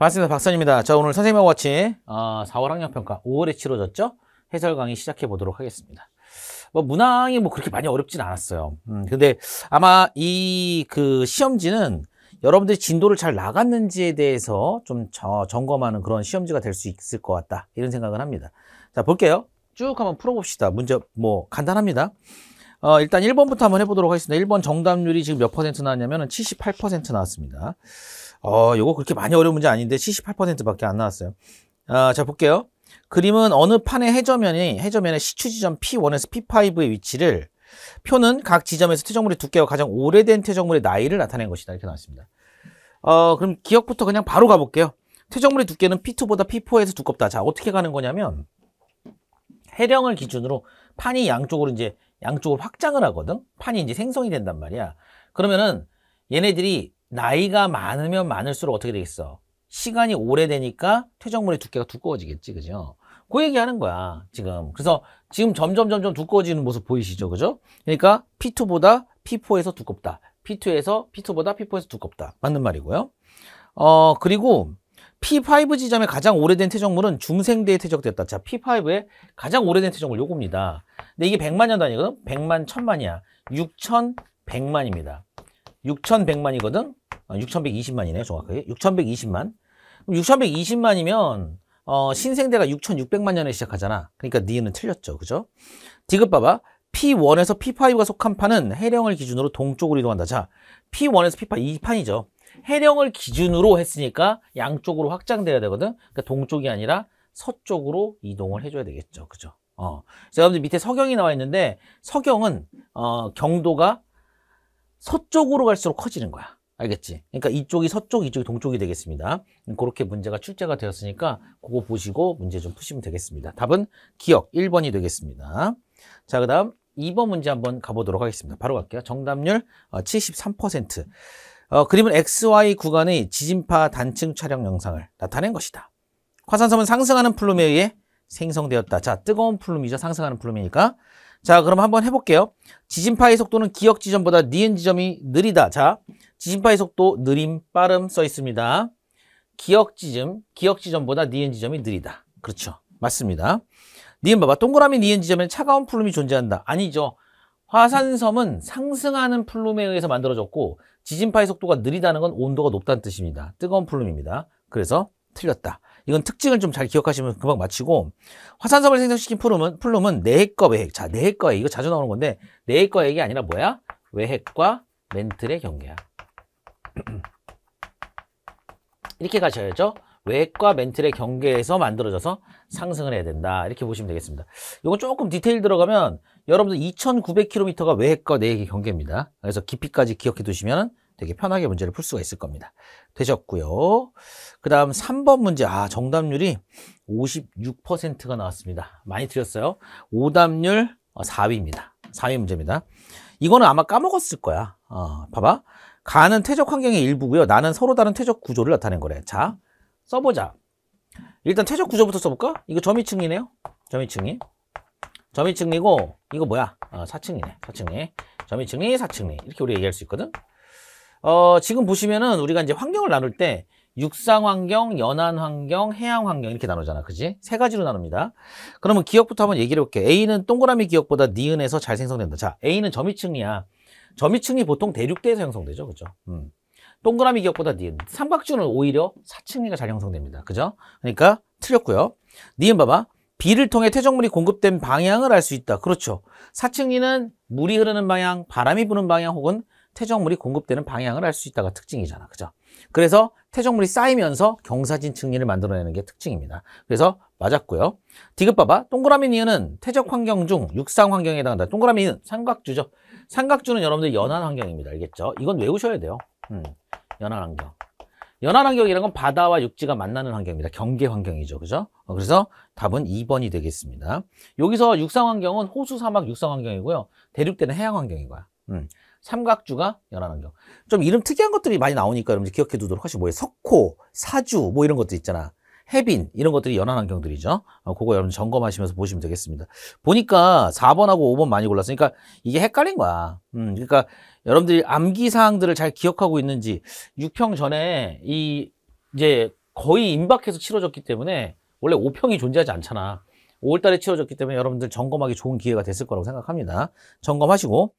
반갑습니다. 박선입니다. 자, 오늘 선생님하고 같이 어, 아, 4월 학년평가 5월에 치러졌죠? 해설 강의 시작해 보도록 하겠습니다. 뭐 문항이 뭐 그렇게 많이 어렵진 않았어요. 음, 근데 아마 이 그 시험지는 여러분들이 진도를 잘 나갔는지에 대해서 좀 저, 점검하는 그런 시험지가 될 수 있을 것 같다. 이런 생각을 합니다. 자, 볼게요. 쭉 한번 풀어봅시다. 문제 뭐 간단합니다. 어, 일단 1번부터 한번 해보도록 하겠습니다. 1번 정답률이 지금 몇 퍼센트 나왔냐면 78% 나왔습니다. 어, 요거 그렇게 많이 어려운 문제 아닌데 78%밖에 안 나왔어요. 아, 자, 볼게요. 그림은 어느 판의 해저면이 해저면의 시추 지점 P1에서 P5의 위치를 표는 각 지점에서 퇴적물의 두께와 가장 오래된 퇴적물의 나이를 나타낸 것이다. 이렇게 나왔습니다. 어, 그럼 기억부터 그냥 바로 가볼게요. 퇴적물의 두께는 P2보다 P4에서 두껍다. 자, 어떻게 가는 거냐면 해령을 기준으로 판이 양쪽으로 이제 양쪽을 확장을 하거든 판이 이제 생성이 된단 말이야 그러면은 얘네들이 나이가 많으면 많을수록 어떻게 되겠어 시간이 오래되니까 퇴적물의 두께가 두꺼워지겠지 그죠 그 얘기하는 거야 지금 그래서 지금 점점 점점 두꺼워지는 모습 보이시죠 그죠 그러니까 P2보다 P4에서 두껍다 P2에서 P2보다 P4에서 두껍다 맞는 말이고요 어 그리고 P5 지점에 가장 오래된 퇴적물은 중생대에 퇴적됐다 자 p 5에 가장 오래된 퇴적물 요겁니다 근데 이게 100만 년도아니거든 100만 1000만이야. 6100만입니다. 6100만이거든? 어, 아, 6120만이네, 정확하게. 6120만. 그럼 6120만이면 어, 신생대가 6600만 년에 시작하잖아. 그러니까 니은 틀렸죠. 그죠? 디귿 봐봐. P1에서 P5가 속한 판은 해령을 기준으로 동쪽으로 이동한다. 자, P1에서 P5, 이 판이죠. 해령을 기준으로 했으니까 양쪽으로 확장돼야 되거든. 그러니까 동쪽이 아니라 서쪽으로 이동을 해줘야 되겠죠. 그죠? 어. 여러분들 밑에 서경이 나와 있는데 서경은 어, 경도가 서쪽으로 갈수록 커지는 거야. 알겠지? 그러니까 이쪽이 서쪽, 이쪽이 동쪽이 되겠습니다. 그렇게 문제가 출제가 되었으니까 그거 보시고 문제 좀 푸시면 되겠습니다. 답은 기억 1번이 되겠습니다. 자, 그 다음 2번 문제 한번 가보도록 하겠습니다. 바로 갈게요. 정답률 73%. 어, 어, 그림은 XY 구간의 지진파 단층 촬영 영상을 나타낸 것이다. 화산섬은 상승하는 플룸에 의해 생성되었다. 자, 뜨거운 플룸이죠. 상승하는 플룸이니까. 자, 그럼 한번 해볼게요. 지진파의 속도는 기억 지점보다 니은 지점이 느리다. 자, 지진파의 속도 느림, 빠름 써 있습니다. 기억 지점, 기억 지점보다 니은 지점이 느리다. 그렇죠. 맞습니다. 니은 봐봐. 동그라미 니은 지점에 차가운 플룸이 존재한다. 아니죠. 화산섬은 상승하는 플룸에 의해서 만들어졌고 지진파의 속도가 느리다는 건 온도가 높다는 뜻입니다. 뜨거운 플룸입니다. 그래서 틀렸다. 이건 특징을 좀 잘 기억하시면 금방 마치고 화산섬을 생성시킨 플룸은 플룸은 내핵과 외핵. 자, 내핵과 외핵 이거 자주 나오는 건데 내핵과 외핵이 아니라 뭐야? 외핵과 멘틀의 경계야. 이렇게 가셔야죠. 외핵과 멘틀의 경계에서 만들어져서 상승을 해야 된다. 이렇게 보시면 되겠습니다. 이건 조금 디테일 들어가면 여러분들 2,900km가 외핵과 내핵의 경계입니다. 그래서 깊이까지 기억해 두시면 되게 편하게 문제를 풀 수가 있을 겁니다. 되셨고요. 그 다음 3번 문제. 아, 정답률이 56%가 나왔습니다. 많이 틀렸어요. 오답률 4위입니다. 어, 4위 문제입니다. 이거는 아마 까먹었을 거야. 어, 봐봐. 가는 퇴적 환경의 일부고요. 나는 서로 다른 퇴적 구조를 나타낸 거래. 자, 써보자. 일단 퇴적 구조부터 써볼까? 이거 점이층이네요. 점이층이. 점이층이고 이거 뭐야? 어, 4층이네. 4층이. 점이층이, 4층이. 이렇게 우리 얘기할 수 있거든. 어, 지금 보시면은 우리가 이제 환경을 나눌 때 육상 환경, 연안 환경, 해양 환경 이렇게 나누잖아. 그지? 세 가지로 나눕니다. 그러면 기억부터 한번 얘기를 해볼게. A는 동그라미 기억보다 니은에서 잘 생성된다. 자, A는 점이층이야. 점이층이 보통 대륙대에서 형성되죠. 그죠? 음. 동그라미 기억보다 니은. 삼각주는 오히려 사층리가 잘 형성됩니다. 그죠? 그러니까 틀렸고요. 니은 봐봐. b 를 통해 퇴적물이 공급된 방향을 알 수 있다. 그렇죠. 사층리는 물이 흐르는 방향, 바람이 부는 방향 혹은 퇴적물이 공급되는 방향을 알 수 있다가 특징이잖아. 그죠? 그래서 퇴적물이 쌓이면서 경사진 측리를 만들어내는 게 특징입니다. 그래서 맞았고요. 디귿 봐봐. 동그라미 니은은 퇴적 환경 중 육상 환경에 해당한다. 동그라미 니은 삼각주죠. 삼각주는 여러분들 연안 환경입니다. 알겠죠? 이건 외우셔야 돼요. 음, 연안 환경. 연안 환경이라는 건 바다와 육지가 만나는 환경입니다. 경계 환경이죠. 그죠? 어, 그래서 답은 2번이 되겠습니다. 여기서 육상 환경은 호수 사막 육상 환경이고요. 대륙대는 해양 환경인 거야. 음. 삼각주가 연안환경. 좀 이름 특이한 것들이 많이 나오니까 여러분 기억해 두도록 하시고 뭐 석호, 사주 뭐 이런 것들 있잖아. 해빈 이런 것들이 연안환경들이죠. 어, 그거 여러분 점검하시면서 보시면 되겠습니다. 보니까 4번하고 5번 많이 골랐으니까 그러니까 이게 헷갈린 거야. 음, 그러니까 여러분들이 암기 사항들을 잘 기억하고 있는지 6평 전에 이 이제 거의 임박해서 치러졌기 때문에 원래 5평이 존재하지 않잖아. 5월달에 치러졌기 때문에 여러분들 점검하기 좋은 기회가 됐을 거라고 생각합니다. 점검하시고